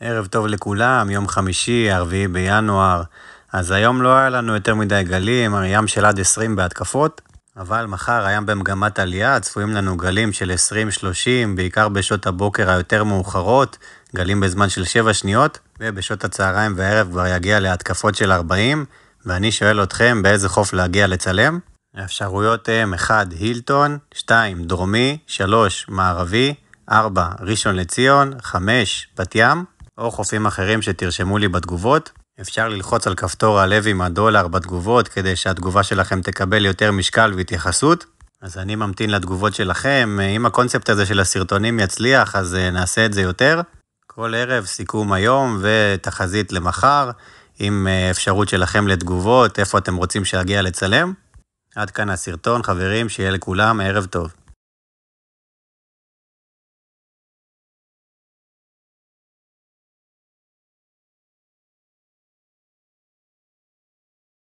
ערב טוב לכולם, יום חמישי, 4 בינואר. אז היום לא היה לנו יותר מדי גלים, ים של עד 20 בהתקפות, אבל מחר הים במגמת עלייה, צפויים לנו גלים של 20-30, בעיקר בשעות הבוקר היותר מאוחרות, גלים בזמן של 7 שניות, ובשעות הצהריים והערב כבר יגיע להתקפות של 40, ואני שואל אתכם באיזה חוף להגיע לצלם. האפשרויות הם 1. הילטון, 2. דרומי, 3. מערבי, 4. ראשון לציון, 5. בת ים, או חופים אחרים שתרשמו לי בתגובות. אפשר ללחוץ על כפתור הלב עם הדולר בתגובות, כדי שהתגובה שלכם תקבל יותר משקל והתייחסות. אז אני ממתין לתגובות שלכם. אם הקונספט הזה של הסרטונים יצליח, אז אה, נעשה את זה יותר. כל ערב סיכום היום ותחזית למחר, עם אה, אפשרות שלכם לתגובות, איפה אתם רוצים שאגיע לצלם. עד כאן הסרטון, חברים, שיהיה לכולם ערב טוב.